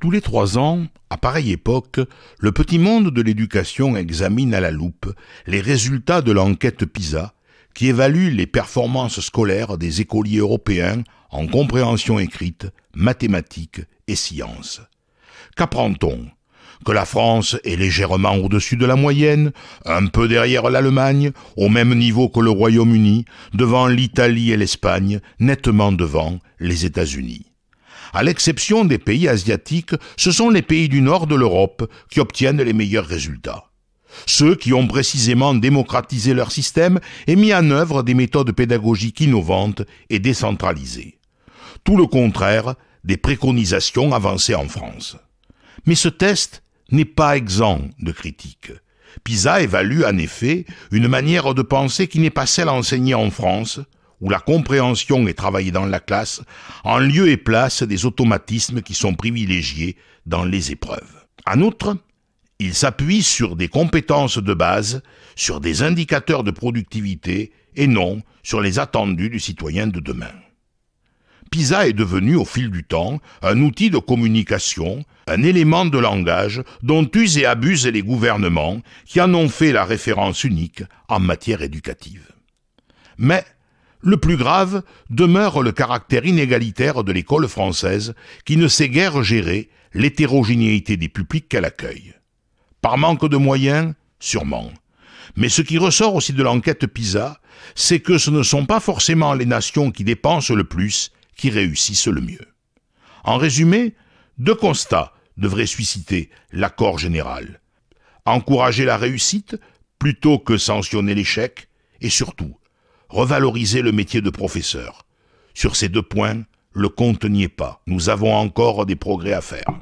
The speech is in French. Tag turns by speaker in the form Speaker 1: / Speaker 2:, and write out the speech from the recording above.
Speaker 1: Tous les trois ans, à pareille époque, le petit monde de l'éducation examine à la loupe les résultats de l'enquête PISA, qui évalue les performances scolaires des écoliers européens en compréhension écrite, mathématiques et sciences. Qu'apprend-on Que la France est légèrement au-dessus de la moyenne, un peu derrière l'Allemagne, au même niveau que le Royaume-Uni, devant l'Italie et l'Espagne, nettement devant les États-Unis. À l'exception des pays asiatiques, ce sont les pays du nord de l'Europe qui obtiennent les meilleurs résultats. Ceux qui ont précisément démocratisé leur système et mis en œuvre des méthodes pédagogiques innovantes et décentralisées. Tout le contraire des préconisations avancées en France. Mais ce test n'est pas exempt de critiques. PISA évalue en effet une manière de penser qui n'est pas celle enseignée en France, où la compréhension est travaillée dans la classe, en lieu et place des automatismes qui sont privilégiés dans les épreuves. En outre, il s'appuie sur des compétences de base, sur des indicateurs de productivité et non sur les attendus du citoyen de demain. PISA est devenu au fil du temps un outil de communication, un élément de langage dont usent et abusent les gouvernements qui en ont fait la référence unique en matière éducative. Mais le plus grave demeure le caractère inégalitaire de l'école française qui ne sait guère gérer l'hétérogénéité des publics qu'elle accueille. Par manque de moyens, sûrement. Mais ce qui ressort aussi de l'enquête PISA, c'est que ce ne sont pas forcément les nations qui dépensent le plus qui réussissent le mieux. En résumé, deux constats devraient susciter l'accord général. Encourager la réussite plutôt que sanctionner l'échec, et surtout revaloriser le métier de professeur. Sur ces deux points, le compte n'y est pas. Nous avons encore des progrès à faire.